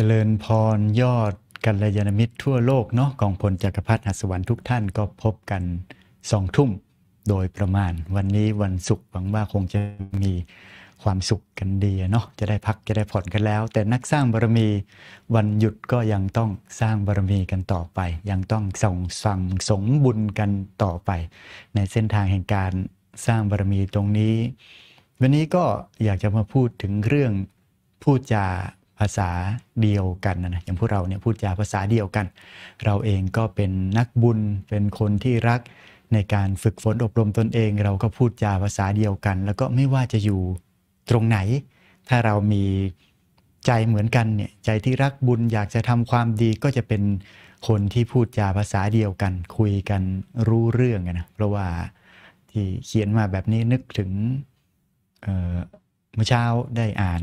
จริญพรยอดกัลยาณมิตรทั่วโลกเนาะกองพลจักรพรรดิหัสวรรค์ทุกท่านก็พบกันสองทุ่ม โดยประมาณ วันนี้วันศุกร์หวังว่าคงจะมีความสุขกันดีเนาะจะได้พักจะได้ผ่อนกันแล้ว แต่นักสร้างบารมีวันหยุดก็ยังต้องสร้างบารมีกันต่อไป ยังต้องส่งสั่งสมบุญกันต่อไป ในเส้นทางแห่งการสร้างบารมีตรงนี้ วันนี้ก็อยากจะมาพูดถึงเรื่องพูดจาภาษาเดียวกันนะอย่างพวกเราเนี่ยพูดจาภาษาเดียวกัน เราเองก็เป็นนักบุญเป็นคนที่รักในการฝึกฝนอบรมตนเอง เราก็พูดจาภาษาเดียวกัน แล้วก็ไม่ว่าจะอยู่ตรงไหน ถ้าเรามีใจเหมือนกันเนี่ยใจที่รักบุญอยากจะทำความดีก็จะเป็นคนที่พูดจาภาษาเดียวกัน คุยกันรู้เรื่องนะเพราะว่าที่เขียนมาแบบนี้นึกถึงเมื่อเช้าได้อ่าน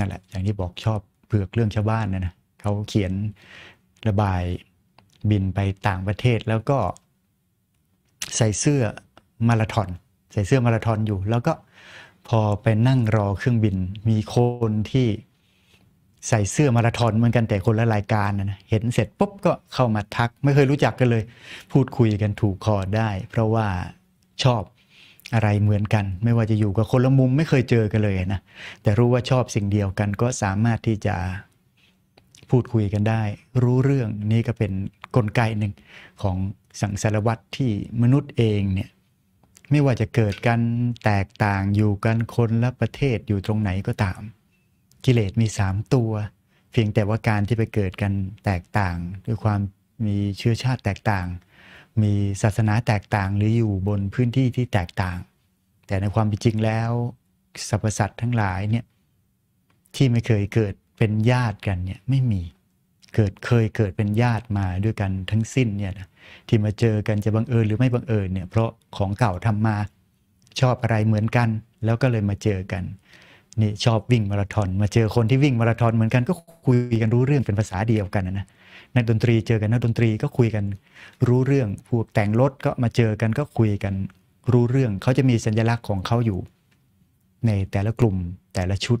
นั่นแหละอย่างที่บอกชอบเผือกเรื่องชาวบ้านนะนะเขาเขียนระบายบินไปต่างประเทศแล้วก็ใส่เสื้อมาราทอนใส่เสื้อมาราทอนอยู่แล้วก็พอไปนั่งรอเครื่องบินมีคนที่ใส่เสื้อมาราทอนเหมือนกันแต่คนละรายการนะเห็นเสร็จปุ๊บก็เข้ามาทัก ไม่เคยรู้จักกันเลย พูดคุยกันถูกคอได้ เพราะว่าชอบอะไรเหมือนกัน ไม่ว่าจะอยู่กับคนละมุมไม่เคยเจอกันเลยนะ แต่รู้ว่าชอบสิ่งเดียวกันก็สามารถที่จะพูดคุยกันได้ รู้เรื่องนี่ก็เป็นนกลไกหนึ่งของสังสารวัตรที่มนุษย์เองเนี่ยไม่ว่าจะเกิดกันแตกต่างอยู่กัน คนละประเทศอยู่ตรงไหนก็ตาม กิเลสมีสามตัว เพียงแต่ว่าการที่ไปเกิดกันแตกต่างด้วยความมีเชื้อชาติแตกต่างมีศาสนาแตกต่างหรืออยู่บนพื้นที่ที่แตกต่าง แต่ในความเป็นจริงแล้ว สรรพสัตว์ทั้งหลายเนี่ยที่ไม่เคยเกิดเป็นญาติกันเนี่ยไม่มีเกิดเคยเกิดเป็นญาติมาด้วยกันทั้งสิ้นเนี่ยนะที่มาเจอกันจะบังเอิญหรือไม่บังเอิญเนี่ยเพราะของเก่าทำมาชอบอะไรเหมือนกัน แล้วก็เลยมาเจอกันนี่ชอบวิ่งมาราธอนมาเจอคนที่วิ่งมาราธอนเหมือนกันก็คุยกันรู้เรื่องเป็นภาษาเดียวกันนะนักดนตรีเจอกันนักดนตรีก็คุยกันรู้เรื่องพวกแต่งรถก็มาเจอกันก็คุยกันรู้เรื่องเขาจะมีสัญลักษณ์ของเขาอยู่ ในแต่ละกลุ่มแต่ละชุด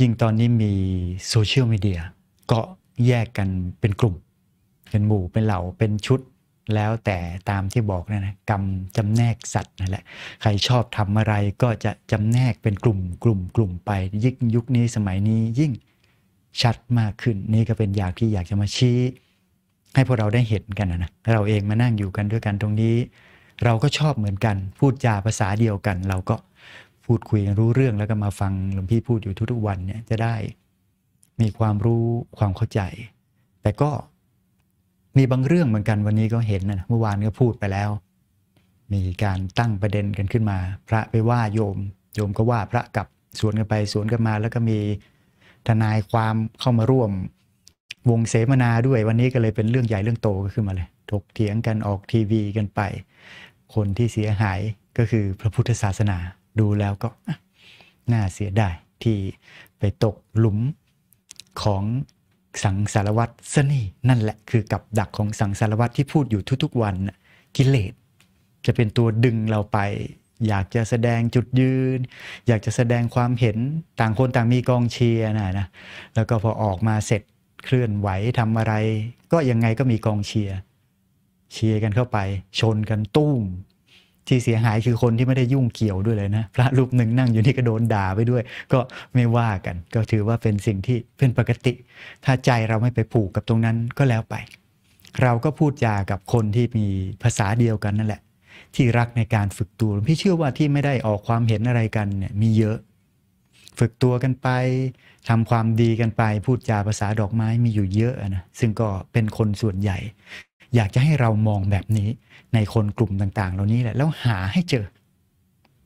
ยิ่งตอนนี้มีโซเชียลมีเดียก็แยกกันเป็นกลุ่ม เป็นหมู่เป็นเหล่าเป็นชุด แล้วแต่ตามที่บอกนะนะกรรมจำแนกสัตว์นั่นแหละใครชอบทำอะไรก็จะจำแนกเป็นกลุ่ม กลุ่มกลุ่มไปยิ่งยุคนี้สมัยนี้ยิ่งชัดมากขึ้นนี่ก็เป็นอย่างที่อยากจะมาชี้ให้พวกเราได้เห็นกันนะ เราเองมานั่งอยู่กันด้วยกันตรงนี้เราก็ชอบเหมือนกัน พูดจาภาษาเดียวกัน เราก็พูดคุยรู้เรื่องแล้วก็มาฟังหลวงพี่พูดอยู่ทุกๆวันเนี่ยจะได้มีความรู้ความเข้าใจ แต่ก็มีบางเรื่องเหมือนกันวันนี้ก็เห็นนะเมื่อวานก็พูดไปแล้ว มีการตั้งประเด็นกันขึ้นมา พระไปว่าโยมโยมก็ว่าพระกับสวนกันไปสวนกันมาแล้วก็มีทนายความเข้ามาร่วมวงเสมนาด้วยวันนี้ก็เลยเป็นเรื่องใหญ่เรื่องโตก็ขึ้นมาเลยถกเถียงกันออกทีวีกันไป คนที่เสียหายก็คือพระพุทธศาสนาดูแล้วก็น่าเสียดายที่ไปตกหลุมของสังสารวัตรสนี่ นั่นแหละคือกับดักของสังสารวัตรที่พูดอยู่ทุกๆวันกิเลสจะเป็นตัวดึงเราไป อยากจะแสดงจุดยืน อยากจะแสดงความเห็นต่างคนต่างมีกองเชียร์นะนะแล้วก็พอออกมาเสร็จเคลื่อนไหวทำอะไร ก็ยังไงก็มีกองเชียร์เชียร์กันเข้าไป ชนกันตุ้ม ที่เสียหายคือคนที่ไม่ได้ยุ่งเกี่ยวด้วยเลยนะ พระรูปหนึ่งนั่งอยู่นี่ก็โดนด่าไปด้วย ก็ไม่ว่ากัน ก็ถือว่าเป็นสิ่งที่เป็นปกติ ถ้าใจเราไม่ไปผูกกับตรงนั้นก็แล้วไป เราก็พูดจากับคนที่มีภาษาเดียวกันนั่นแหละ ที่รักในการฝึกตัวพี่เชื่อว่าที่ไม่ได้ออกความเห็นอะไรกันเนี่ยมีเยอะฝึกตัวกันไป ทำความดีกันไป พูดจาภาษาดอกไม้มีอยู่เยอะนะซึ่งก็เป็นคนส่วนใหญ่ อยากจะให้เรามองแบบนี้ในคนกลุ่มต่างๆเหล่านี้แหละแล้วหาให้เจอ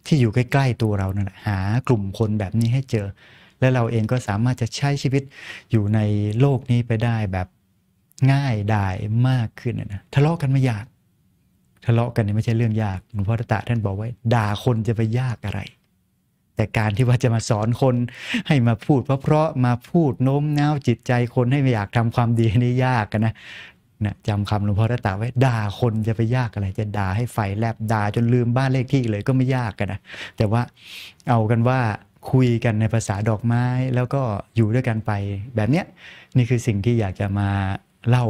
ที่อยู่ใกล้ ๆ ตัวเรานั่นแหละหากลุ่มคนแบบนี้ให้เจอ และเราเองก็สามารถจะใช้ชีวิตอยู่ในโลกนี้ไปได้แบบง่ายได้มากขึ้นนะทะเลาะกันไม่ยาก ทะเลาะกันนี่ไม่ใช่เรื่องยากหลวงพ่อตาท่านบอกไว้ด่าคนจะไปยากอะไรแต่การที่ว่าจะมาสอนคนให้มาพูดเพราะเพราะมาพูดโน้มน้าว จิตใจคนให้ไม่อยากทำความดีนี่ยากกันนะนะจำคำหลวงพ่อรัตาไว้ด่าคนจะไปยากอะไร จะด่าให้ไฟแลบด่าจนลืมบ้านเลขที่เลยก็ไม่ยากกันนะ แต่ว่าเอากันว่าคุยกันในภาษาดอกไม้แล้วก็อยู่ด้วยกันไปแบบเนี้ย นี่คือสิ่งที่อยากจะมาเล่า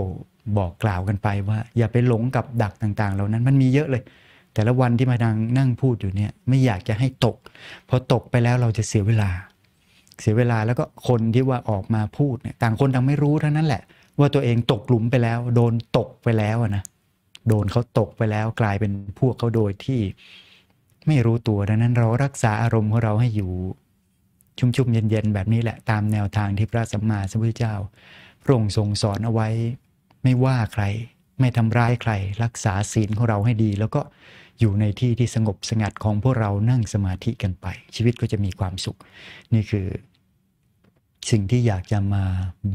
บอกกล่าวกันไปว่า อย่าไปหลงกับดักต่างๆ เหล่านั้นมันมีเยอะเลยแต่ละวันที่มาดังนั่งพูดอยู่เนี่ย ไม่อยากจะให้ตกพอตกไปแล้วเราจะเสียเวลา เสียเวลาแล้วก็คนที่ว่าออกมาพูดเนี่ยต่างคนต่างไม่รู้เท่านั้นแหละ ว่าตัวเองตกหลุมไปแล้วโดนตกไปแล้วนะโดนเขาตกไปแล้วกลายเป็นพวกเขาโดยที่ ไม่รู้ตัวดังนั้น เรารักษาอารมณ์ของเราให้อยู่ ชุ่มๆเย็นๆ แบบนี้แหละตามแนวทางที่พระสัมมาสัมพุทธเจ้าพระองค์ทรงสอนเอาไว้ไม่ว่าใครไม่ทำร้ายใครรักษาศีลของเราให้ดี แล้วก็อยู่ในที่ที่สงบสงัดของพวกเรานั่งสมาธิกันไป ชีวิตก็จะมีความสุข นี่คือ สิ่งที่อยากจะมา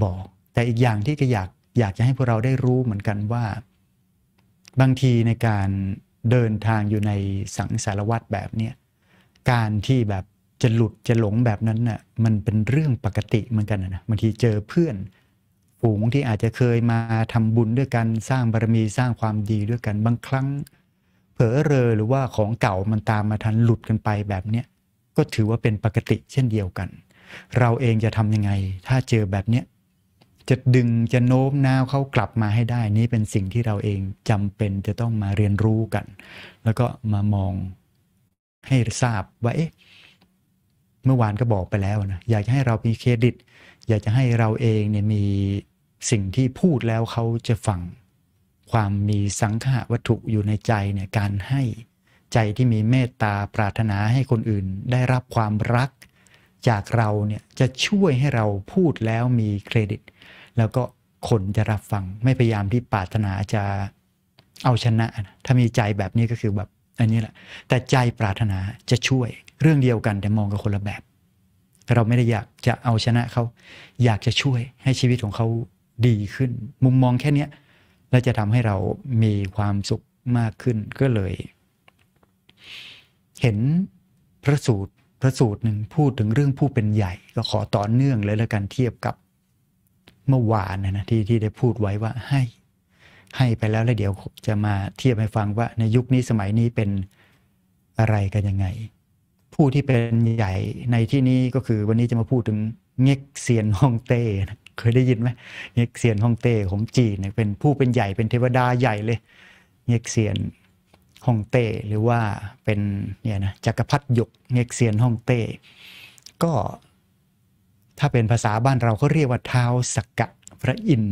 บอก แต่อีกอย่างที่ก็อยากอยากจะให้พวกเราได้รู้เหมือนกันว่า บางทีในการเดินทางอยู่ในสังสารวัตรแบบเนี้ยการที่แบบจะหลุดจะหลงแบบนั้นนะ่ะ มันเป็นเรื่องปกติเหมือนกันนะบางทีเจอเพื่อนฝูงที่อาจจะเคยมาทำบุญด้วยกัน สร้างบารมีสร้างความดีด้วยกัน บางครั้ง เผลอเรอหรือว่าของเก่ามันตามมาทันหลุดกันไปแบบเนี้ยก็ถือว่าเป็นปกติเช่นเดียวกัน เราเองจะทำยังไง ถ้าเจอแบบเนี้ยจะดึงจะโน้มน้าวเขากลับมาให้ได้ นี้เป็นสิ่งที่เราเองจำเป็นจะต้องมาเรียนรู้กัน แล้วก็มามองให้ทราบว่าเอ๊ะเมื่อวานก็บอกไปแล้วนะอยากจะให้เรามีเครดิต อยากจะให้เราเองเนี่ยมีสิ่งที่พูดแล้วเขาจะฟังความมีสังขะวัตถุอยู่ในใจเนี่ย การให้ใจที่มีเมตตาปรารถนาให้คนอื่น ได้รับความรักจากเราเนี่ย จะช่วยให้เราพูดแล้วมีเครดิต แล้วก็คนจะรับฟังไม่พยายามที่ปรารถนาจะเอาชนะ ถ้ามีใจแบบนี้ก็คือแบบอันนี้แหละ แต่ใจปรารถนาจะช่วยเรื่องเดียวกันแต่มองกับคนละแบบเราไม่ได้อยากจะเอาชนะเขาอยากจะช่วยให้ชีวิตของเขาดีขึ้นมุมมองแค่นี้และจะทำให้เรามีความสุขมากขึ้นก็เลย เห็น พระสูตร พระสูตรหนึ่งพูดถึงเรื่องผู้เป็นใหญ่ ก็ขอต่อเนื่องเลยแล้วกันเทียบกับเมื่อวานนะที่ที่ได้พูดไว้ว่าให้ ให้ไปแล้วแล้วเดี๋ยวจะมาเทียบให้ฟังว่าในยุคนี้สมัยนี้เป็นอะไรกันยังไง ผู้ที่เป็นใหญ่ในที่นี้ก็คือวันนี้จะมาพูดถึงเง็กเซียนฮ่องเต้นะเคยได้ยินไหมเง็กเซียนฮ่องเต้ของจีนเนี่ยเป็นผู้เป็นใหญ่ เป็นเทวดาใหญ่เลยเง็กเซียนฮ่องเต้ หรือว่าเป็นเนี่ยนะ จักรพรรดิหยกเง็กเซียนฮ่องเต้ ก็ถ้าเป็นภาษาบ้านเราเขาเรียกว่าเท้าสกกะพระอิน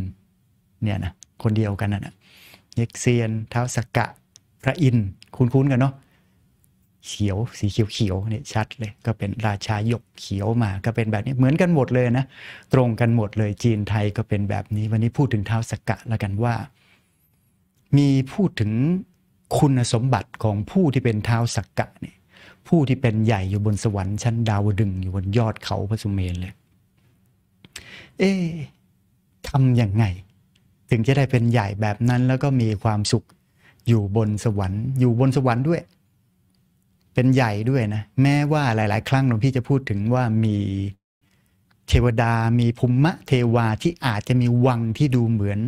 เนี่ยนะ คนเดียวกันนะ่ะเง็กเซียนเท้าสกกะพระอินคุ้นๆกันเนาะเขียวสีเขียวเขียวเนี่ยชัดเลยก็เป็นราชายกเขียวมาก็เป็นแบบนี้เหมือนกันหมดเลยนะ ตรงกันหมดเลยจีนไทยก็เป็นแบบนี้ วันนี้พูดถึงเท้าสกกะแล้วกันว่า มีพูดถึงคุณสมบัติของผู้ที่เป็นเท้าสกกะเนี่ยผู้ที่เป็นใหญ่อยู่บนสวรรค์ชั้นดาวดึงอยู่บนยอดเขาพระสุเมนเลย เอ๊ทำยังไง ถึงจะได้เป็นใหญ่แบบนั้น แล้วก็มีความสุขอยู่บนสวรรค์ อยู่บนสวรรค์ด้วยเป็นใหญ่ด้วยนะแม้ว่าหลาย ๆ ครั้งหลวงพี่จะพูดถึงว่ามีเทวดามีภูมิเทวาที่อาจจะมีวังที่ดูเหมือน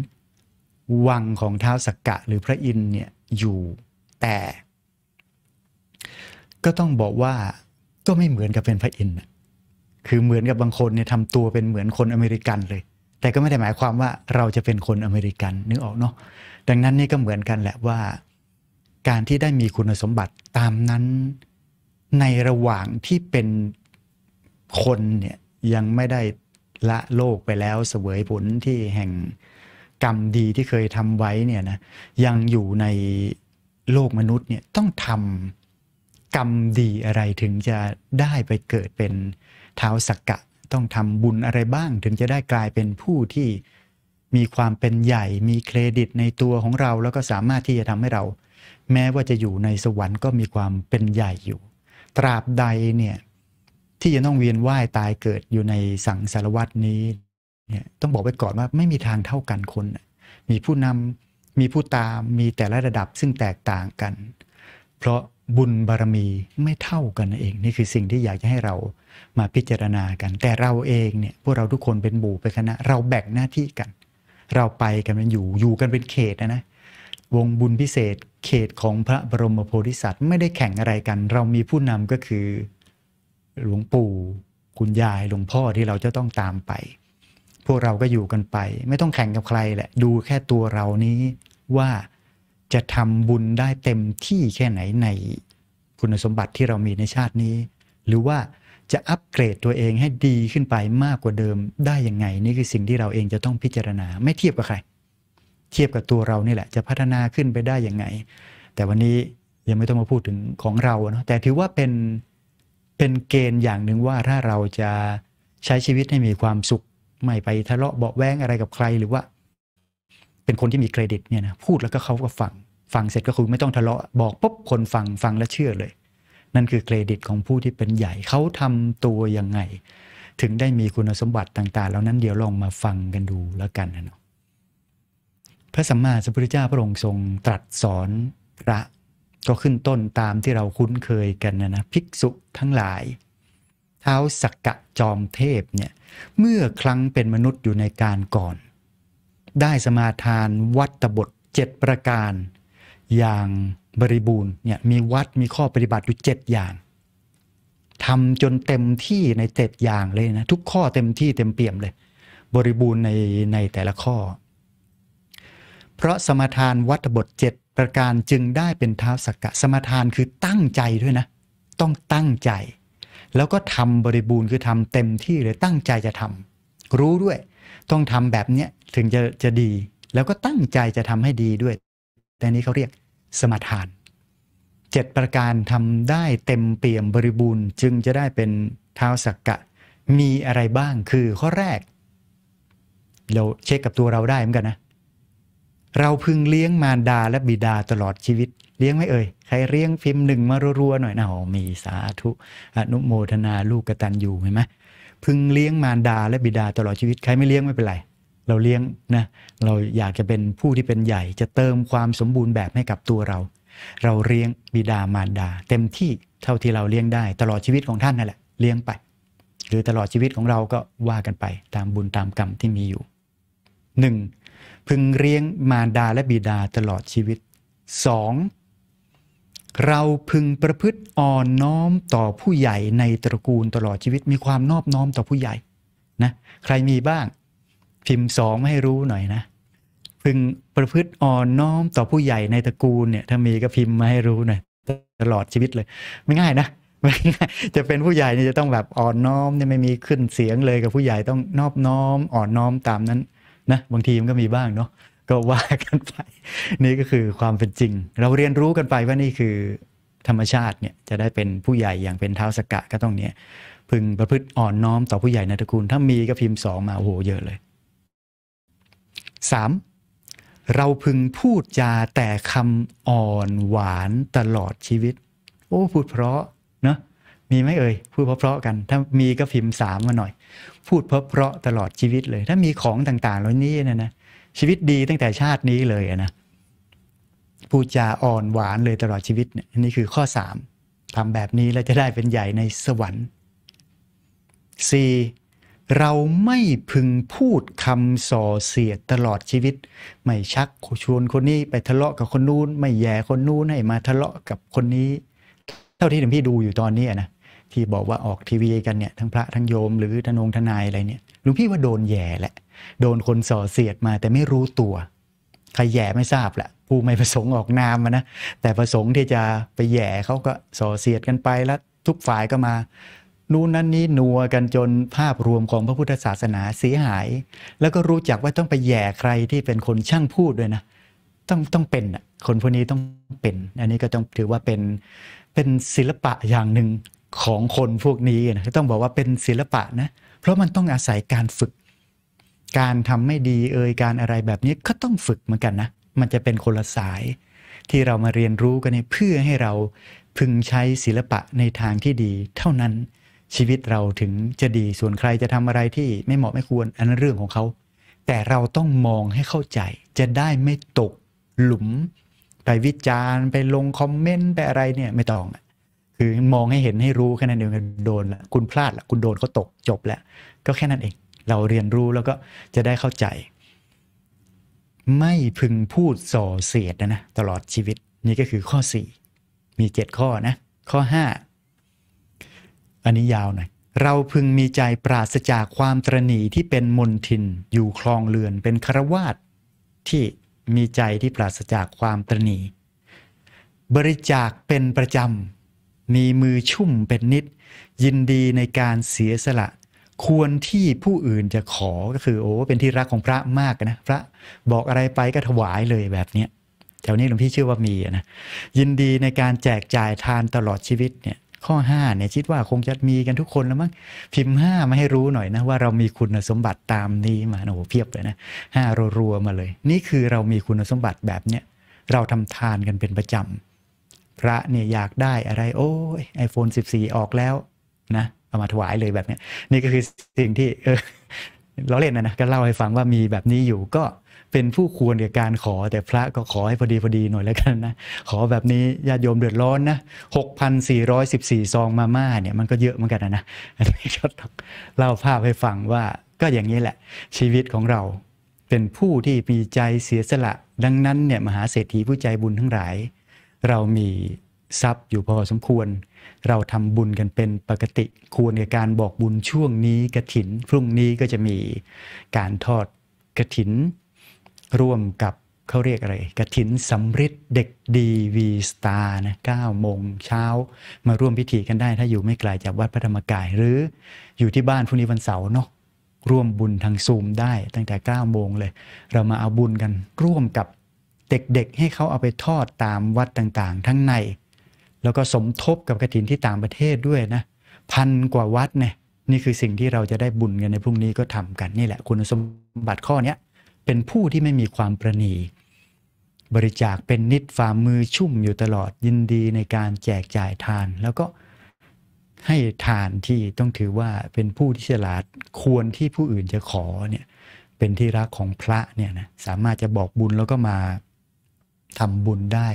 วังของเท้าสักกะหรือพระอินเนี่ยอยู่แต่ ก็ต้องบอกว่าก็ไม่เหมือนกับเป็นพระอินทร์คือเหมือนกับบางคนเนี่ยทำตัวเป็นเหมือนคนอเมริกันเลย แต่ก็ไม่ได้หมายความว่าเราจะเป็นคนอเมริกัน นึกออกเนาะดังนั้นนี่ก็เหมือนกันแหละว่าการที่ได้มีคุณสมบัติตามนั้นในระหว่างที่เป็นคนเนี่ยยังไม่ได้ละโลกไปแล้วเสวยผลที่แห่งกรรมดีที่เคยทำไว้เนี่ยนะยังอยู่ในโลกมนุษย์เนี่ยต้องทำกรรมดีอะไรถึงจะได้ไปเกิดเป็นเท้าสักกะ ต้องทำบุญอะไรบ้าง ถึงจะได้กลายเป็นผู้ที่มีความเป็นใหญ่ มีเครดิตในตัวของเรา แล้วก็สามารถที่จะทำให้เราแม้ว่าจะอยู่ในสวรรค์ก็มีความเป็นใหญ่อยู่ ตราบใดเนี่ย ที่จะต้องเวียนว่ายตายเกิดอยู่ในสังสารวัตนี้เนี่ยต้องบอกไว้ก่อนว่าไม่มีทางเท่ากันคน มีผู้นำมีผู้ตามมีแต่ละระดับซึ่งแตกต่างกัน เพราะบุญบารมีไม่เท่ากันเองนี่คือสิ่งที่อยากจะให้เรามาพิจารณากัน แต่เราเองเนี่ยพวกเราทุกคนเป็นบู่เป็นคณะเราแบ่งหน้าที่กัน เราไปกันเป็นอยู่อยู่กันเป็นเขตนะนะวงบุญพิเศษ เขตของพระบรมโพธิสัตว์ ไม่ได้แข่งอะไรกัน เรามีผู้นำก็คือ หลวงปู่คุณยาย หลวงพ่อที่เราจะต้องตามไป พวกเราก็อยู่กันไป ไม่ต้องแข่งกับใครแหละ ดูแค่ตัวเรานี้ว่าจะทำบุญได้เต็มที่แค่ไหน ในคุณสมบัติที่เรามีในชาตินี้ หรือว่าจะอัปเกรดตัวเองให้ดีขึ้นไปมากกว่าเดิมได้ยังไง นี่คือสิ่งที่เราเองจะต้องพิจารณา ไม่เทียบกับใครเทียบกับตัวเรานี่แหละจะพัฒนาขึ้นไปได้ยังไง แต่วันนี้ยังไม่ต้องมาพูดถึงของเราเนาะแต่ถือว่าเป็นเป็นเกณฑ์อย่างหนึ่งว่าถ้าเราจะใช้ชีวิตให้มีความสุข ไม่ไป ทะเลาะเบาแว้งอะไรกับใครหรือว่า เป็นคนที่มีเครดิตเนี่ยนะพูดแล้วก็เขาก็ฟัง ฟังเสร็จก็คือไม่ต้องทะเลาะบอกปุ๊บคนฟังฟังและเชื่อเลย นั่นคือเครดิตของผู้ที่เป็นใหญ่เขาทำตัวยังไง ถึงได้มีคุณสมบัติต่างๆแล้วนั้นเดี๋ยวลองมาฟังกันดูแล้วกันนาะพระสัมมาสัมพุทธเจ้าพระองค์ทรงตรัสสอนพระ ก็ขึ้นต้นตามที่เราคุ้นเคยกันนะนะภิกษุทั้งหลายเท้าสักกะจอมเทพเนี่ยเมื่อครั้งเป็นมนุษย์อยู่ในการก่อน ได้สมาทานวัตบทเจ็ดประการ อย่างบริบูรณ์เนี่ยมีวัดมีข้อปฏิบัติ อยู่เจ็ดอย่างทำจนเต็มที่ในเจ็ดอย่างเลยนะทุกข้อเต็มที่เต็มเปี่ยมเลยบริบูรณ์ในในแต่ละข้อเพราะสมทานวัตบท 7 ประการจึงได้เป็นเท้าสักกะ สมทานคือตั้งใจด้วยนะ ต้องตั้งใจ แล้วก็ทำบริบูรณ์คือทำเต็มที่เลยตั้งใจจะทำ รู้ด้วย ต้องทำแบบเนี้ยถึงจะจะดี แล้วก็ตั้งใจจะทำให้ดีด้วย แต่นี้เขาเรียกสมทานเจ็ดประการทำได้เต็มเปี่ยมบริบูรณ์ จึงจะได้เป็นเท้าสักกะ มีอะไรบ้างคือข้อแรก เราเช็คกับตัวเราได้เหมือนกันนะเราพึงเลี้ยงมารดาและบิดาตลอดชีวิต เลี้ยงไม่เอ่ยใครเลี้ยงพิมพ์หนึ่งมารัวๆหน่อยนะโอมีสาธุอนุโมทนาลูกกตันอยู่เห็นไหมพึงเลี้ยงมารดาและบิดาตลอดชีวิตใครไม่เลี้ยงไม่เป็นไรเราเลี้ยงนะเราอยากจะเป็นผู้ที่เป็นใหญ่ จะเติมความสมบูรณ์แบบให้กับตัวเรา เราเลี้ยงบิดามารดา เต็มที่เท่าที่เราเลี้ยงได้ตลอดชีวิตของท่านนั่นแหละเลี้ยงไป หรือตลอดชีวิตของเราก็ว่ากันไป ตามบุญตามกรรมที่มีอยู่หนึ่งพึงเลี้ยงมารดาและบิดาตลอดชีวิต 2. เราพึงประพฤติอ่อนน้อมต่อผู้ใหญ่ในตระกูลตลอดชีวิตมีความนอบน้อมต่อผู้ใหญ่ นะ ใครมีบ้าง พิมพ์สองให้รู้หน่อยนะ พึงประพฤติอ่อนน้อมต่อผู้ใหญ่ในตระกูลเนี่ย ถ้ามีก็พิมพ์มาให้รู้หน่อยตลอดชีวิตเลย ไม่ง่ายนะไม่ง่าย จะเป็นผู้ใหญ่นี่จะต้องแบบอ่อนน้อมเนี่ยไม่มีขึ้นเสียงเลยกับผู้ใหญ่ต้องนอบน้อมอ่อนน้อมตามนั้นนะบางทีมันก็มีบ้างเนาะก็ว่ากันไป นี่ก็คือความเป็นจริง เราเรียนรู้กันไปว่านี่คือ ธรรมชาติเนี่ย จะได้เป็นผู้ใหญ่อย่างเป็นเท้าสกกะก็ต้องเนี่ยพึงประพฤติอ่อนน้อมต่อผู้ใหญ่ในตระกูล ถ้ามีก็พิมพ์สองมาโอ้โหเยอะเลย 3. เราพึงพูดจาแต่คำอ่อนหวานตลอดชีวิต โอ้พูดเพราะมีไหมเอ่ยพูดเพราะๆกัน ถ้ามีก็พิมพ์สามมาหน่อย พูดเพราะๆตลอดชีวิตเลย ถ้ามีของต่างๆเหล่านี้นะนะชีวิตดีตั้งแต่ชาตินี้เลยนะพูดจาอ่อนหวานเลยตลอดชีวิตเนี่ยนี่คือข้อสามทำแบบนี้แล้วจะได้เป็นใหญ่ในสวรรค์ 4. เราไม่พึงพูดคำส่อเสียดตลอดชีวิต ไม่ชักชวนคนนี้ไปทะเลาะกับคนนู้นไม่แย่คนนู้นให้มาทะเลาะกับคนนี้ เท่าที่หลวงพี่ดูอยู่ตอนนี้นะที่บอกว่าออกทีวีกันเนี่ยทั้งพระทั้งโยมหรือทนงทนายอะไรเนี่ยหลวงพี่ว่าโดนแย่แหละโดนคนส่อเสียดมาแต่ไม่รู้ตัว ใครแย่ไม่ทราบแหละผู้ไม่ประสงค์ออกนามนะแต่ประสงค์ที่จะไปแย่เขาก็ส่อเสียดกันไปแล้วทุกฝ่ายก็มา นู่นนั่นนี้นัวกันจนภาพรวมของพระพุทธศาสนาเสียหาย แล้วก็รู้จักว่าต้องไปแย่ใครที่เป็นคนช่างพูดด้วยนะต้องต้องเป็นคนพวกนี้ต้องเป็น อันนี้ก็ต้องถือว่าเป็นเป็นศิลปะอย่างหนึ่งของคนพวกนี้นะต้องบอกว่าเป็นศิลปะนะเพราะมันต้องอาศัยการฝึก การทำไม่ดีเอ่ยการอะไรแบบนี้ก็ต้องฝึกเหมือนกันนะมันจะเป็นคนละสายที่เรามาเรียนรู้กันเพื่อให้เราพึงใช้ศิลปะในทางที่ดีเท่านั้นชีวิตเราถึงจะดีส่วนใครจะทำอะไรที่ไม่เหมาะไม่ควรอันนั้นเรื่องของเขา แต่เราต้องมองให้เข้าใจจะได้ไม่ตกหลุม ไปวิจารณ์ไปลงคอมเมนต์ไปอะไรเนี่ยไม่ต้องคือมองให้เห็นให้รู้แค่นั้นเองโดนละคุณพลาดละคุณโดนเขาตกจบแล้วก็แค่นั้นเอง เราเรียนรู้แล้วก็จะได้เข้าใจ ไม่พึงพูดส่อเสียดนะนะตลอดชีวิตนี่ก็คือข้อ 4 มี 7 ข้อนะ ข้อ 5 อันนี้ยาวหน่อยเราพึงมีใจปราศจากความตรณีที่เป็นมนทิน อยู่คลองเรือน เป็นครวาตที่มีใจที่ปราศจากความตรณีบริจาคเป็นประจำมีมือชุ่มเป็นนิด ยินดีในการเสียสละ ควรที่ผู้อื่นจะขอก็คือโอ้เป็นที่รักของพระมากนะ พระบอกอะไรไปก็ถวายเลยแบบเนี้ยแถวนี้หลวงพี่เชื่อว่ามีนะยินดีในการแจกจ่ายทานตลอดชีวิตเนี่ยข้อ5เนี่ยคิดว่าคงจะมีกันทุกคนแล้วมั้งพิมพ์ 5 มาให้รู้หน่อยนะว่าเรามีคุณสมบัติตามนี้มา โอ้โหเพียบเลยนะห้ารัวๆ มาเลย นี่คือเรามีคุณสมบัติแบบเนี้ยเราทำทานกันเป็นประจำพระเนี่ยอยากได้อะไร โอ้ยไอโฟนสิบสี่ออกแล้วนะเอามาถวายเลยแบบเนี้ยนี่ก็คือสิ่งที่เออเราเล่นนะนะก็เล่าให้ฟังว่ามีแบบนี้อยู่ก็เป็นผู้ควรกับการขอแต่พระก็ขอให้พอดีพอดีหน่อยแล้วกันนะ ขอแบบนี้ญาติโยมเดือดร้อนนะ 6,414ซองมาม่าเนี่ย มันก็เยอะเหมือนกันนะนะอันนี้ก็เล่าภาพให้ฟังว่าก็อย่างนี้แหละ ชีวิตของเรา เป็นผู้ที่มีใจเสียสละ ดังนั้นเนี่ยมหาเศรษฐีผู้ใจบุญทั้งหลายเรามีทรัพย์อยู่พอสมควร เราทำบุญกันเป็นปกติควรในการบอกบุญช่วงนี้กระถินพรุ่งนี้ก็จะมีการทอดกระถิน ร่วมกับเขาเรียกอะไรกระถินสำริดเด็กดีวีสตาร์นะ9โมงเช้ามาร่วมพิธีกันได้ ถ้าอยู่ไม่ไกลาจากวัดพระธรรมกาย หรืออยู่ที่บ้านพรุ่งนี้วันเสาร์เนาะร่วมบุญทางซูมได้ ตั้งแต่9โมงเลย เรามาเอาบุญกันร่วมกับเด็กๆให้เขาเอาไปทอดตามวัดต่างๆทั้งใน แล้วก็สมทบกับกระถินที่ต่างประเทศด้วยนะ พันกว่าวัดเนี่ยนี่คือสิ่งที่เราจะได้บุญกันในพรุ่งนี้ก็ทำกันนี่แหละ คุณสมบัติข้อนี้เป็นผู้ที่ไม่มีความประนีบริจาคเป็นนิดฝ่ามือชุ่มอยู่ตลอดยินดีในการแจกจ่ายทาน แล้วก็ให้ทานที่ต้องถือว่าเป็นผู้ที่ฉลาดควรที่ผู้อื่นจะขอเนี่ยเป็นที่รักของพระเนี่ยนะสามารถจะบอกบุญแล้วก็มาทำบุญได้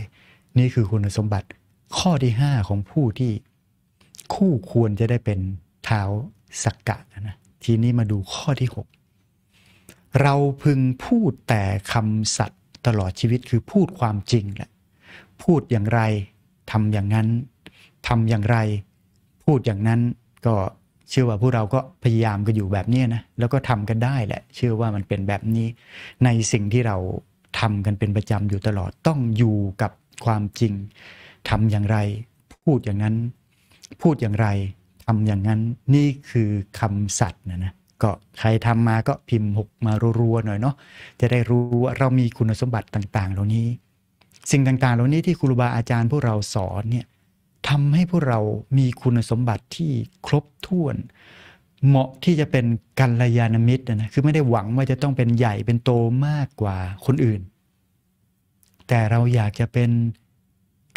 นี่คือคุณสมบัติข้อที่ 5 ของผู้ที่คู่ควรจะได้เป็นเท้าสักกะนะ ทีนี้มาดูข้อที่ 6 เราพึงพูดแต่คำสัตย์ตลอดชีวิตคือพูดความจริงแหละ พูดอย่างไร ทำอย่างนั้น ทำอย่างไร พูดอย่างนั้น ก็เชื่อว่าพวกเราก็พยายามกันอยู่แบบนี้นะ แล้วก็ทำกันได้แหละ เชื่อว่ามันเป็นแบบนี้ในสิ่งที่เราทำกันเป็นประจำอยู่ตลอดต้องอยู่กับความจริงทำอย่างไรพูดอย่างนั้นพูดอย่างไรทำอย่างนั้น นี่คือคำสัตว์นะนะก็ใครทำมาก็พิมพ์หกมารัวๆหน่อยเนาะจะได้รู้ว่าเรามีคุณสมบัติต่าง ๆ เหล่านี้ สิ่งต่าง ๆ เหล่านี้ที่ครูบาอาจารย์พวกเราสอนเนี่ยทำให้พวกเรามีคุณสมบัติที่ครบถ้วนเหมาะที่จะเป็นกัลยาณมิตรนะคือไม่ได้หวังว่าจะต้องเป็นใหญ่เป็นโตมากกว่าคนอื่น แต่เราอยากจะเป็น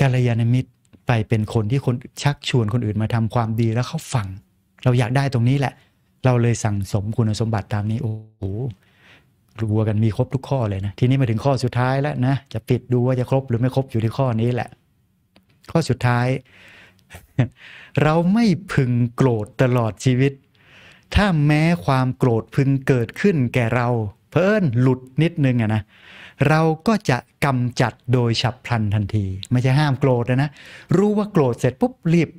กัลยาณมิตรไปเป็นคนที่คนชักชวนคนอื่นมาทำความดีแล้วเขาฟังเราอยากได้ตรงนี้แหละ เราเลยสั่งสมคุณสมบัติตามนี้โอ้โหรัวกันมีครบทุกข้อเลยนะ ทีนี้มาถึงข้อสุดท้ายแล้วนะจะปิดดูว่าจะครบหรือไม่ครบอยู่ที่ข้อนี้แหละ ข้อสุดท้าย เราไม่พึงโกรธตลอดชีวิตถ้าแม้ความโกรธพึงเกิดขึ้นแก่เราเพิ่นหลุดนิดนึงอะนะ เราก็จะกำจัดโดยฉับพลันทันที ไม่ใช่ห้ามโกรธนะ รู้ว่าโกรธเสร็จปุ๊บรีบ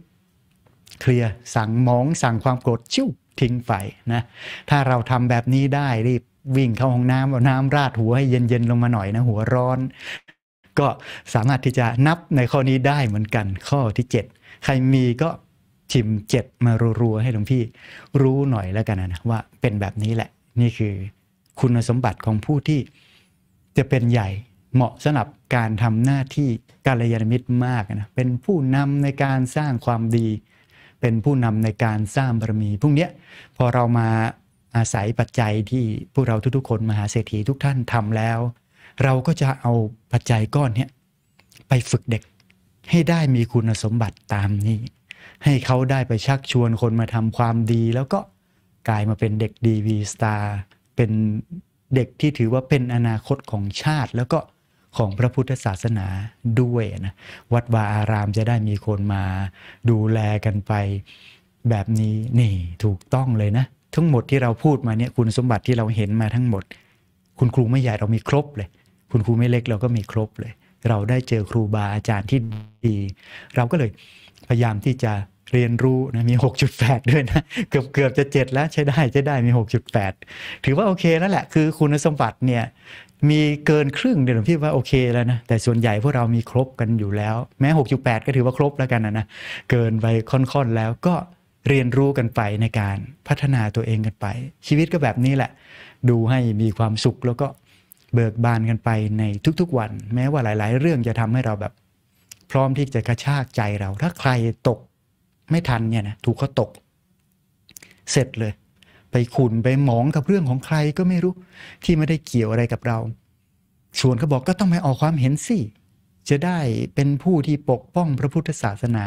เคลียร์สั่งมองสั่งความโกรธชิ้วทิ้งไปนะ ถ้าเราทำแบบนี้ได้รีบวิ่งเข้าห้องน้ำเอาน้ำราดหัวให้เย็น ๆ ลงมาหน่อยนะ หัวร้อน ก็สามารถที่จะนับในข้อนี้ได้เหมือนกัน ข้อที่ 7 ใครมีก็ชิมเจ็ดมารัวๆ ให้หลวงพี่รู้หน่อยแล้วกันนะว่า เป็นแบบนี้แหละนี่คือ คุณสมบัติของผู้ที่ จะเป็นใหญ่เหมาะสำหรับการทำหน้าที่การยานมิตรมากนะเป็นผู้นำในการสร้างความดี เป็นผู้นำในการสร้างบารมีพวกนี้พอเรามาอาศัยปัจจัยที่พวกเราทุกๆ คนมหาเศรษฐีทุกท่านทำแล้ว เราก็จะเอาปัจจัยก้อนนี้ไปฝึกเด็กให้ได้มีคุณสมบัติตามนี้ให้เขาได้ไปชักชวนคนมาทำความดี แล้วก็กลายมาเป็นเด็กดีวีสตาร์เป็นเด็กที่ถือว่าเป็นอนาคตของชาติ แล้วก็ของพระพุทธศาสนาด้วยนะ วัดวาอารามจะได้มีคนมา ดูแลกันไปแบบนี้นี่ ถูกต้องเลยนะ ทั้งหมดที่เราพูดมาเนี่ย คุณสมบัติที่เราเห็นมาทั้งหมด คุณครูไม่ใหญ่เรามีครบเลย คุณครูไม่เล็กเราก็มีครบเลย เราได้เจอครูบาอาจารย์ที่ดี เราก็เลยพยายามที่จะเรียนรู้นะมี 6.8 ด้วยนะเกือบเกือบจะ 7 แล้วใช้ได้ใช้ได้มี 6.8 ถือว่าโอเคแล้วแหละคือคุณสมบัติเนี่ยมีเกินครึ่งเดี๋ยวหลวงพี่ว่าโอเคแล้วนะแต่ส่วนใหญ่พวกเรามีครบกันอยู่แล้ว แม้ 6.8 ก็ถือว่าครบแล้วกันนะนะเกินไปค่อนๆแล้วก็เรียนรู้กันไปในการพัฒนาตัวเองกันไป ชีวิตก็แบบนี้แหละ ดูให้มีความสุขแล้วก็เบิกบานกันไปในทุกๆ วัน แม้ว่าหลาย ๆ เรื่องจะทำให้เราแบบพร้อมที่จะกระชากใจเราถ้าใครตก ไม่ทันเนี่ยนะถูกเขาตก เสร็จเลย ไปขุนไปหมองกับเรื่องของใครก็ไม่รู้ที่ไม่ได้เกี่ยวอะไรกับเราส่วนเขาบอกก็ต้องไม่ออกความเห็นสิจะได้เป็นผู้ที่ปกป้องพระพุทธศาสนา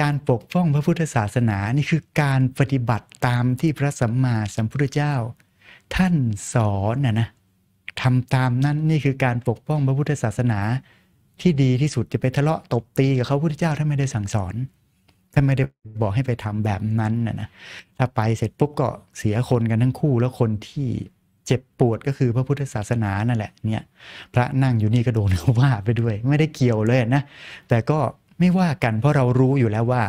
การปกป้องพระพุทธศาสนา นี่คือการปฏิบัติตามที่พระสัมมาสัมพุทธเจ้า ท่านสอนนะนะทำตามนั้นนี่คือการปกป้องพระพุทธศาสนาที่ดีที่สุดจะไปทะเลาะตบตีกับเขาพุทธเจ้าท่านไม่ได้สั่งสอนท่านไม่ได้บอกให้ไปทำแบบนั้นนะนะถ้าไปเสร็จปุ๊บก็เสียคนกันทั้งคู่แล้วคนที่เจ็บปวดก็คือพระพุทธศาสนานั่นแหละเนี่ย พระนั่งอยู่นี่ก็โดนเขาว่าไปด้วยไม่ได้เกี่ยวเลยนะแต่ก็ไม่ว่ากันเพราะเรารู้อยู่แล้วว่า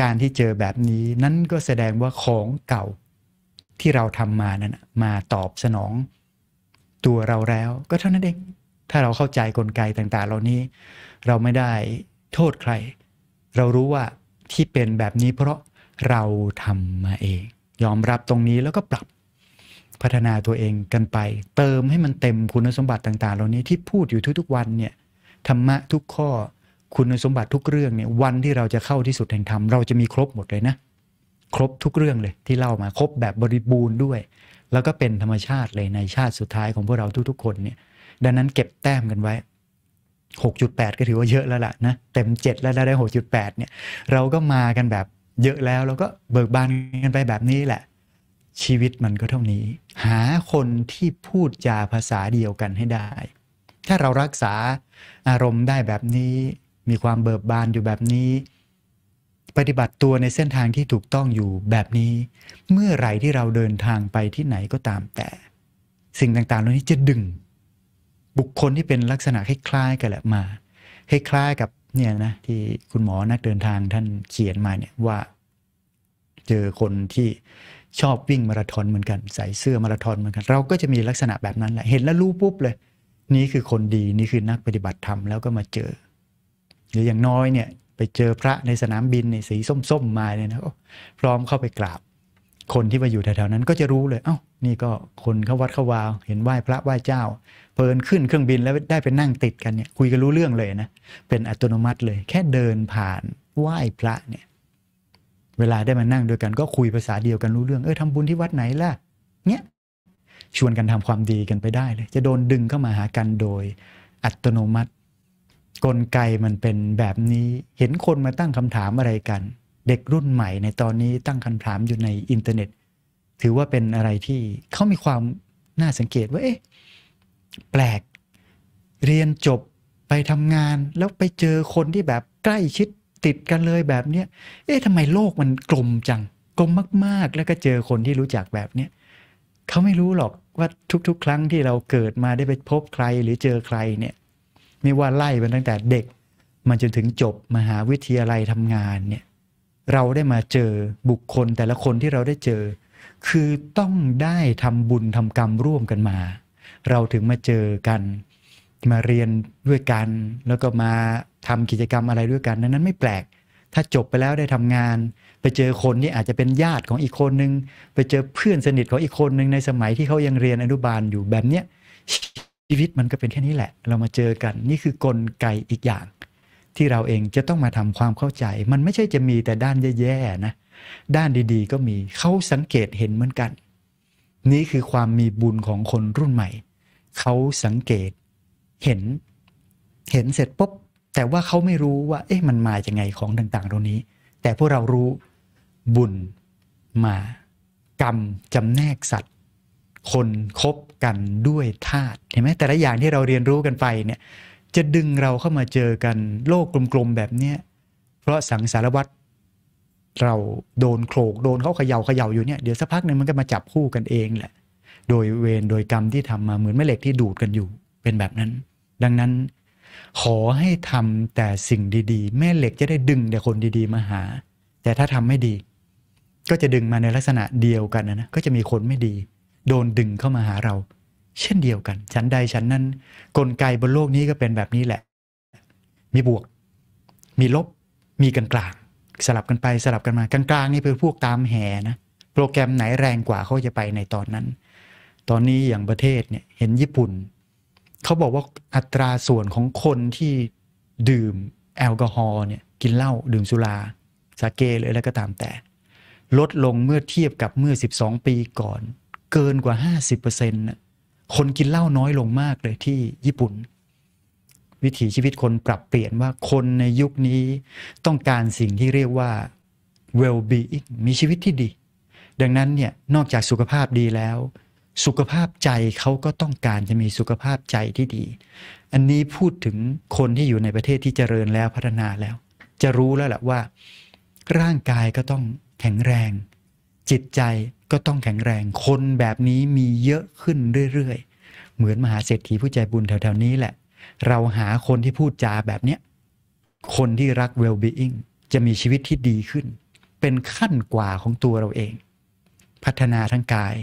การที่เจอแบบนี้นั้นก็แสดงว่าของเก่าที่เราทำมานั้นมาตอบสนองตัวเราแล้วก็เท่านั้นเองถ้าเราเข้าใจกลไกต่างๆ เหล่านี้ เราไม่ได้โทษใคร เรารู้ว่าที่เป็นแบบนี้เพราะเราทำมาเอง ยอมรับตรงนี้แล้วก็ปรับพัฒนาตัวเองกันไป เติมให้มันเต็มคุณสมบัติต่างๆ เหล่านี้ที่พูดอยู่ทุก ๆวันเนี่ยธรรมะทุกข้อคุณสมบัติทุกเรื่องเนี่ยวันที่เราจะเข้าที่สุดแห่งธรรมเราจะมีครบหมดเลยนะครบทุกเรื่องเลย ที่เล่ามาครบแบบบริบูรณ์ด้วย แล้วก็เป็นธรรมชาติเลยในชาติสุดท้ายของพวกเราทุก ๆคนเนี่ยดังนั้นเก็บแต้มกันไว้ 6.8 ก็ถือว่าเยอะแล้วล่ะนะเต็ม 7 แล้วได้ 6.8 เนี่ย เราก็มากันแบบเยอะแล้วเราก็เบิกบานกันไปแบบนี้แหละ ชีวิตมันก็เท่านี้ หาคนที่พูดจาภาษาเดียวกันให้ได้ ถ้าเรารักษาอารมณ์ได้แบบนี้ มีความเบิกบานอยู่แบบนี้ ปฏิบัติตัวในเส้นทางที่ถูกต้องอยู่แบบนี้ เมื่อไหร่ที่เราเดินทางไปที่ไหนก็ตามแต่ สิ่งต่างๆ เหล่านี้จะดึงบุคคลที่เป็นลักษณะคล้ายๆ กันแหละมาคล้ายๆกับเนี่ยนะที่คุณหมอนักเดินทางท่านเขียนมาเนี่ยว่า เจอคนที่ชอบวิ่งมาราธอนเหมือนกัน ใส่เสื้อมาราธอนเหมือนกัน เราก็จะมีลักษณะแบบนั้นแหละ เห็นแล้วรู้ ปุ๊บเลย นี่คือคนดีนี่คือนักปฏิบัติธรรม แล้วก็มาเจอ หรืออย่างน้อยเนี่ยไปเจอพระในสนามบินในสีส้ม ๆ มาเนี่ยนะพร้อมเข้าไปกราบคนที่มาอยู่แถวๆนั้นก็จะรู้เลยเอา้านี่ก็คนเข้าวัดเข้าวาเห็นไหว้พระไหว้เจ้า เพลินขึ้นเครื่องบินแล้วได้ไปนั่งติดกันเนี่ยคุยกันรู้เรื่องเลยนะเป็นอัตโนมัติเลย แค่เดินผ่านไหว้พระเนี่ยเวลาได้มานั่งด้วยกันก็คุยภาษาเดียวกันรู้เรื่องเออทำบุญที่วัดไหนล่ะเนี่ยชวนกันทำความดีกันไปได้เลย จะโดนดึงเข้ามาหากันโดยอัตโนมัติ กลไกมันเป็นแบบนี้ เห็นคนมาตั้งคำถามอะไรกัน เด็กรุ่นใหม่ในตอนนี้ตั้งคำถามอยู่ในอินเทอร์เน็ตถือว่าเป็นอะไรที่เขามีความน่าสังเกตว่า เอ๊ะ แปลก เรียนจบไปทำงาน แล้วไปเจอคนที่แบบใกล้ชิดติดกันเลยแบบเนี้ยเอ๊ะทำไมโลกมันกลมจัง กลมมากๆ แล้วก็เจอคนที่รู้จักแบบเนี้ยเขาไม่รู้หรอกว่าทุก ๆ ครั้งที่เราเกิดมาได้ไปพบใครหรือเจอใครเนี่ย ไม่ว่าไล่มาตั้งแต่เด็กมันจนถึงจบมหาวิทยาลัยทำงานเนี่ย เราได้มาเจอบุคคลแต่ละคนที่เราได้เจอคือต้องได้ทำบุญทำกรรมร่วมกันมา เราถึงมาเจอกันมาเรียนด้วยกัน แล้วก็มาทำกิจกรรมอะไรด้วยกันนั้นไม่แปลก ถ้าจบไปแล้วได้ทำงาน ไปเจอคนที่อาจจะเป็นญาติของอีกคนนึงไปเจอเพื่อนสนิทของอีกคนนึงในสมัยที่เขายังเรียนอนุบาลอยู่แบบเนี้ยชีวิต มันก็เป็นแค่นี้แหละ เรามาเจอกัน นี่คือกลไกอีกอย่าง ที่เราเองจะต้องมาทำความเข้าใจ มันไม่ใช่จะมีแต่ด้านแย่ๆนะด้านดีๆ ก็มีเขาสังเกตเห็นเหมือนกัน นี่คือความมีบุญของคนรุ่นใหม่ เขาสังเกตเห็น เห็นเสร็จปุ๊บแต่ว่าเขาไม่รู้ว่าเอ๊ะมันมาจากไงของต่างๆตรงนี้ แต่พวกเรารู้ บุญมา กรรมจำแนกสัตว์ คนคบกันด้วยธาตุเห็นไหมแต่ละอย่างที่เราเรียนรู้กันไปเนี่ยจะดึงเราเข้ามาเจอกันโลกกลมๆแบบเนี้ยเพราะสังสารวัตรเราโดนโขลกโดนเขาเขย่าเขย่าอยู่เนี่ยเดี๋ยวสักพักหนึ่งมันก็มาจับคู่กันเองแหละ โดยเวรโดยกรรมที่ทำมาเหมือนแม่เหล็กที่ดูดกันอยู่เป็นแบบนั้น ดังนั้น ขอให้ทำแต่สิ่งดีๆ แม่เหล็กจะได้ดึงแต่คนดีๆมาหา แต่ถ้าทำไม่ดี ก็จะดึงมาในลักษณะเดียวกันนะก็จะมีคนไม่ดี โดนดึงเข้ามาหาเราเช่นเดียวกันชั้นใดชั้นนั้น กลไกบนโลกนี้ก็เป็นแบบนี้แหละ มีบวกมีลบ มีกลางสลับกันไป สลับกันมากลางๆนี่เป็นพวกตามแห่นะโปรแกรมไหนแรงกว่าเขาจะไปในตอนนั้น ตอนนี้อย่างประเทศเนี่ยเห็นญี่ปุ่นเขาบอกว่าอัตราส่วนของคนที่ดื่มแอลกอฮอล์เนี่ยกินเหล้าดื่มสุราสาเกเลยอละไรก็ตามแต่ ลดลงเมื่อเทียบกับเมื่อ 12 ปีก่อน เกินกว่า 50%นะคนกินเหล้าน้อยลงมากเลยที่ญี่ปุ่นวิถีชีวิตคนปรับเปลี่ยนว่าคนในยุคนี้ ต้องการสิ่งที่เรียกว่า well-being มีชีวิตที่ดี ดังนั้นเนี่ยนอกจากสุขภาพดีแล้ว สุขภาพใจเขาก็ต้องการจะมีสุขภาพใจที่ดี อันนี้พูดถึงคนที่อยู่ในประเทศที่เจริญแล้วพัฒนาแล้ว จะรู้แล้วแหละว่าร่างกายก็ต้องแข็งแรง จิตใจก็ต้องแข็งแรงคนแบบนี้มีเยอะขึ้นเรื่อยๆ เหมือนมหาเศรษฐีผู้ใจบุญแถวๆ นี้แหละเราหาคนที่พูดจาแบบเนี้ยคนที่รัก well-being จะมีชีวิตที่ดีขึ้น เป็นขั้นกว่าของตัวเราเอง พัฒนาทั้งกาย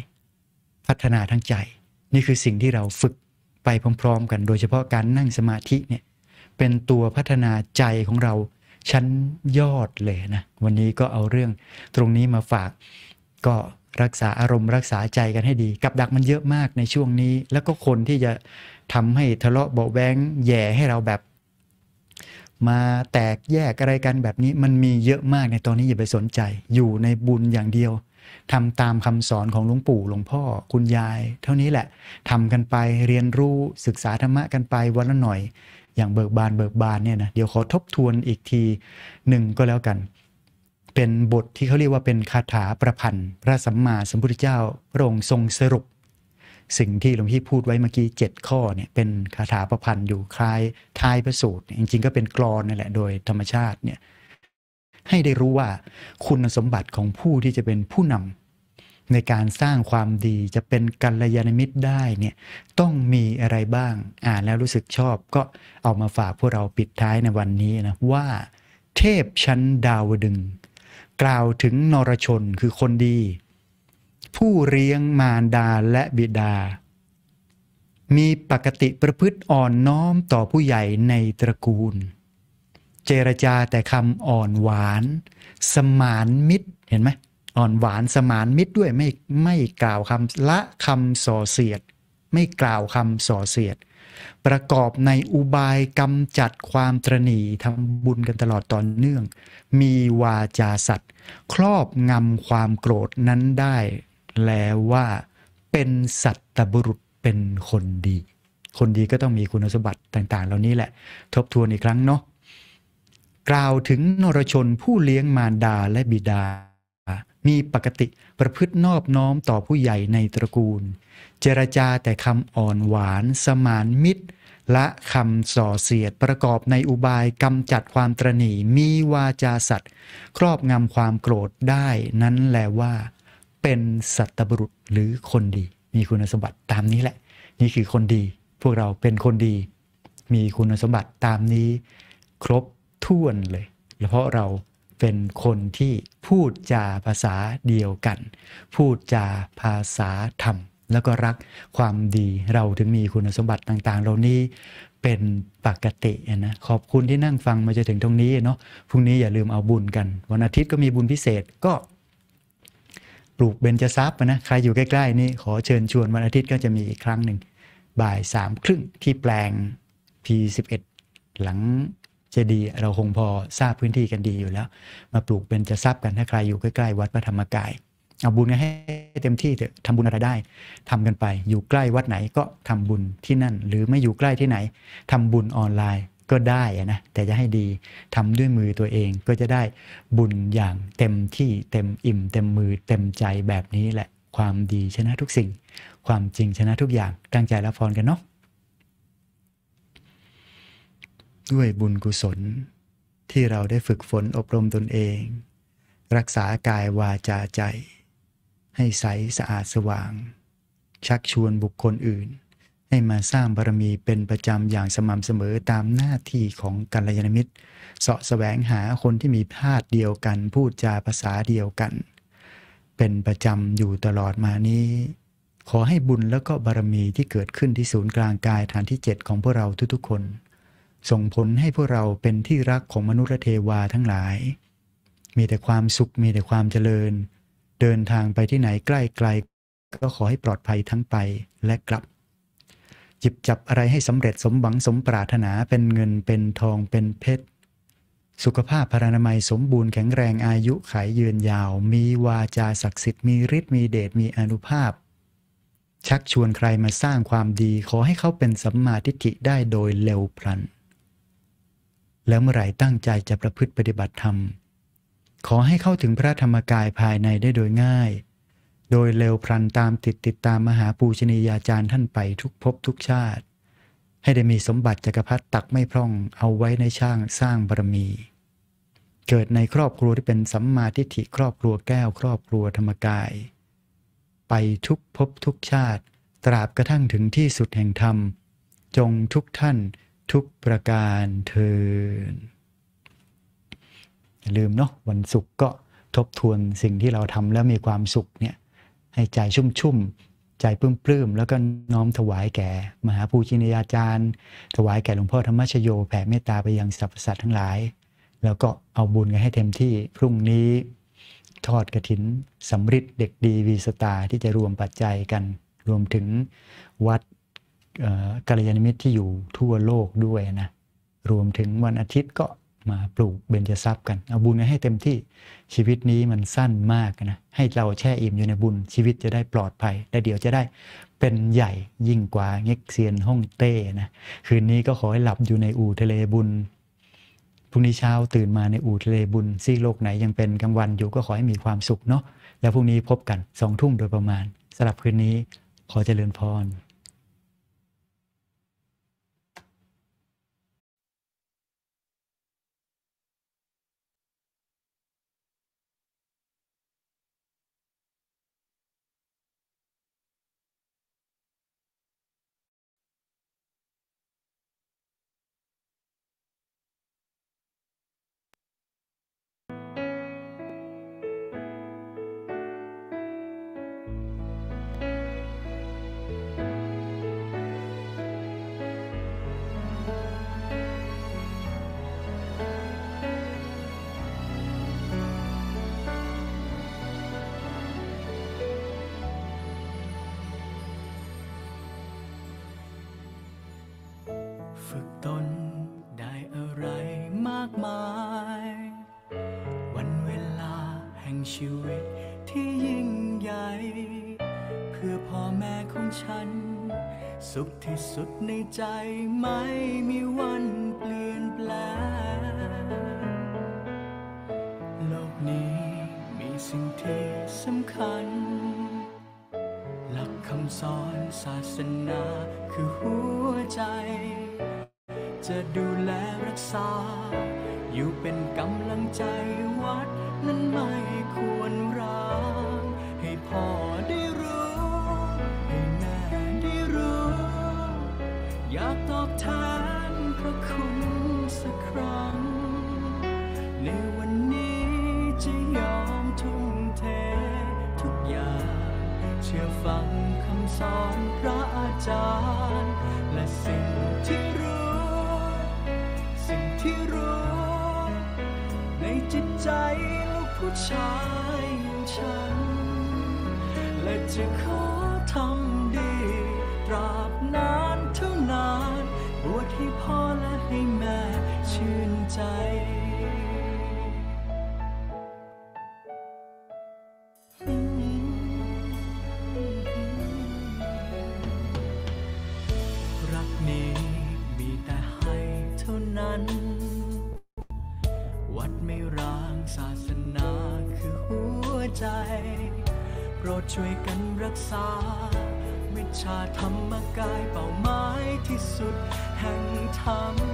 พัฒนาทั้งใจ นี่คือสิ่งที่เราฝึกไปพร้อมๆกัน โดยเฉพาะการนั่งสมาธิเนี่ย เป็นตัวพัฒนาใจของเราชั้นยอดเลยนะ วันนี้ก็เอาเรื่อง ตรงนี้มาฝาก ก็รักษาอารมณ์รักษาใจกันให้ดี กับดักมันเยอะมากในช่วงนี้ แล้วก็คนที่จะทำให้ทะเลาะเบาแวงแย่ให้เราแบบ มาแตกแยกอะไรกันแบบนี้มันมีเยอะมากในตอนนี้อย่าไปสนใจ อยู่ในบุญอย่างเดียวทำตามคำสอนของหลวงปู่หลวงพ่อคุณยาย เท่านี้แหละทำกันไปเรียนรู้ศึกษาธรรมะกันไปวันละหน่อย อย่างเบิกบานเบิกบานเนี่ยนะเดี๋ยวขอทบทวนอีกทีหนึ่งก็แล้วกัน เป็นบทที่เขาเรียกว่าเป็นคาถาประพันธ์ พระสัมมาสัมพุทธเจ้าพระองค์ทรงสรุปสิ่งที่หลวงพี่พูดไว้เมื่อกี้ 7 ข้อเนี่ย เป็นคาถาประพันธ์อยู่คล้ายท้ายพระสูตร จริงๆ ก็เป็นกรอนนี่แหละโดยธรรมชาติเนี่ยให้ได้รู้ว่าคุณสมบัติของผู้ที่จะเป็นผู้นำในการสร้างความดีจะเป็นกัลยาณมิตรได้เนี่ยต้องมีอะไรบ้างอ่านแล้วรู้สึกชอบก็เอามาฝากพวกเราปิดท้ายในวันนี้นะ ว่าเทพชั้นดาวดึง กล่าวถึงนรชนคือคนดีผู้เลี้ยงมารดาและบิดา มีปกติประพฤติอ่อนน้อมต่อผู้ใหญ่ในตระกูล เจรจาแต่คำอ่อนหวาน สมานมิตร เห็นไหม อ่อนหวานสมานมิตรด้วยไม่ไม่กล่าวคำละคำส่อเสียด ไม่กล่าวคำส่อเสียด ประกอบในอุบายกำจัดความตรณีทำบุญกันตลอดต่อนเนื่อง มีวาจาสัตว์ครอบงำความโกรธนั้นได้แล้วว่าเป็นสัตบุรุษเป็นคนดี คนดีก็ต้องมีคุณสมบัติต่างๆ เหล่านี้แหละทบทวนอีกครั้งเนาะกล่าวถึงนรชนผู้เลี้ยงมารดาและบิดา มีปกติประพฤตินอบน้อมต่อผู้ใหญ่ในตระกูล เจรจาแต่คำอ่อนหวาน สมานมิตรและคำส่อเสียดประกอบในอุบายกำจัดความตรณีมีวาจาสัตว์ ครอบงำความโกรธได้นั้นแหละว่าเป็นสัตบุรุษหรือคนดีมีคุณสมบัติตามนี้แหละ นี่คือคนดี พวกเราเป็นคนดีมีคุณสมบัติตามนี้ครบ ถ้วนเลยเพราะเราเป็นคนที่พูดจาภาษาเดียวกัน พูดจาภาษาธรรม แล้วก็รักความดีเราถึงมีคุณสมบัติต่างๆ เหล่านี้เป็นปกตินะขอบคุณที่นั่งฟังมาจนถึงตรงนี้เนาะพรุ่งนี้อย่าลืมเอาบุญกันวันอาทิตย์ก็มีบุญพิเศษก็ลูกเบญจทรัพย์นะใครอยู่ใกล้ ๆ นี่ขอเชิญชวนวันอาทิตย์ก็จะมีอีกครั้งหนึ่งบ่ายสามครึ่งที่แปลง P11 หลังเจดีเราคงพอทราบพื้นที่กันดีอยู่แล้ว มาปลูกเบญจทรัพย์กันถ้าใครอยู่ใกล้ๆ วัดพระธรรมกาย เอาบุญให้เต็มที่เถอะทำบุญอะไรได้ ทำกันไปอยู่ใกล้วัดไหนก็ทำบุญที่นั่น หรือไม่อยู่ใกล้ที่ไหน ทำบุญออนไลน์ก็ได้นะ แต่จะให้ดี ทำด้วยมือตัวเองก็จะได้บุญอย่างเต็มที่เต็มอิ่มเต็มมือเต็มใจแบบนี้แหละความดีชนะทุกสิ่ง ความจริงชนะทุกอย่างตั้งใจรับพรกันเนาะด้วยบุญกุศล ที่เราได้ฝึกฝนอบรมตนเอง รักษากายวาจาใจ ให้ใสสะอาดสว่าง ชักชวนบุคคลอื่นให้มาสร้างบารมีเป็นประจำอย่างสม่ำเสมอตามหน้าที่ของกัลยาณมิตรเสาะแสวงหาคนที่มีธาตุเดียวกันพูดจาภาษาเดียวกัน เป็นประจำอยู่ตลอดมานี้ ขอให้บุญแล้วก็บารมีที่เกิดขึ้นที่ศูนย์กลางกายฐานที่ 7 ของพวกเราทุกๆคนส่งผลให้พวกเราเป็นที่รักของมนุษย์เทวาทั้งหลาย มีแต่ความสุขมีแต่ความเจริญ เดินทางไปที่ไหนใกล้ไกลก็ขอให้ปลอดภัยทั้งไปและกลับหยิบจับอะไรให้สำเร็จสมหวัง สมปรารถนาเป็นเงินเป็นทองเป็นเพชร สุขภาพพรานามัยสมบูรณ์แข็งแรงอายุขายยืนยาว มีวาจาศักดิ์สิทธิ์มีฤทธิ์มีเดชมีอนุภาพ ชักชวนใครมาสร้างความดีขอให้เขาเป็นสัมมาทิฏฐิได้โดยเร็วพลัน แล้วเมื่อไหร่ตั้งใจจะประพฤติปฏิบัติธรรม ขอให้เข้าถึงพระธรรมกายภายในได้โดยง่ายโดยเร็วพลันตามติดติดตามมหาปูชนียาจารย์ท่านไปทุกภพทุกชาติ ให้ได้มีสมบัติ จักรพรรดิตักไม่พร่องเอาไว้ในช่างสร้างบารมี เกิดในครอบครัวที่เป็นสัมมาทิฏฐิครอบครัวแก้วครอบครัวธรรมกาย ไปทุกภพทุกชาติตราบกระทั่งถึงที่สุดแห่งธรรม จงทุกท่าน ทุกประการเทินอย่าลืมเนาะวันศุกร์ก็ ทบทวนสิ่งที่เราทำแล้วมีความสุขเนี่ยให้ใจชุ่มชุ่มใจปลื้มปลื้มแล้วก็น้อมถวายแก่ มหาภูชินยาจารย์ ถวายแก่ หลวงพ่อธรรมชโยแผ่เมตตาไปยังสรรพสัตว์ทั้งหลาย แล้วก็เอาบุญกันให้เต็มที่พรุ่งนี้ทอดกระถินสำริดเด็กดีวีสตาที่จะรวมปัจจัยกัน รวมถึงวัดกัลยาณมิตรที่อยู่ทั่วโลกด้วยนะ รวมถึงวันอาทิตย์ก็มาปลูกเบญจทรัพย์กันเอาบุญให้เต็มที่ชีวิตนี้มันสั้นมากนะให้เราแช่อิ่มอยู่ในบุญ ชีวิตจะได้ปลอดภัยและเดี๋ยวจะได้เป็นใหญ่ยิ่งกว่าเง็กเซียนห้องเต้นะคืนนี้ก็ขอให้หลับอยู่ในอู่ทะเลบุญพรุ่งนี้เช้าตื่นมาในอู่ทะเลบุญซีโลกไหนยังเป็นกลางวันอยู่ก็ขอให้มีความสุขเนาะแล้วพรุ่งนี้พบกันสองทุ่มโดยประมาณสำหรับคืนนี้ขอเจริญพรสุขที่สุดในใจไม่มีวันเปลี่ยนแปลง โลกนี้มีสิ่งที่สำคัญ หลักคำสอนศาสนาคือหัวใจ จะดูแลรักษา อยู่เป็นกำลังใจวัดนั้นไม่ควรร้างชายอย่างฉันและจะขอทำ come